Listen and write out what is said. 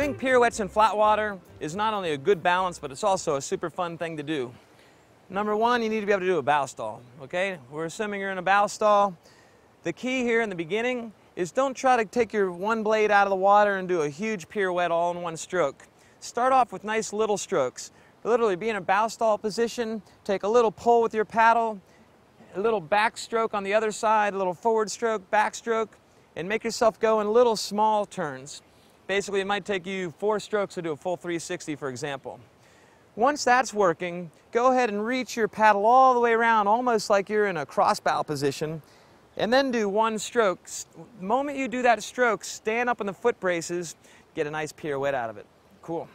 Doing pirouettes in flat water is not only a good balance, but it's also a super fun thing to do. Number one, you need to be able to do a bow stall, okay? We're assuming you're in a bow stall. The key here in the beginning is don't try to take your one blade out of the water and do a huge pirouette all in one stroke. Start off with nice little strokes. Literally be in a bow stall position, take a little pull with your paddle, a little backstroke on the other side, a little forward stroke, backstroke, and make yourself go in little small turns. Basically, it might take you four strokes to do a full 360, for example. Once that's working, go ahead and reach your paddle all the way around, almost like you're in a crossbow position, and then do one stroke. The moment you do that stroke, stand up on the foot braces, get a nice pirouette out of it. Cool.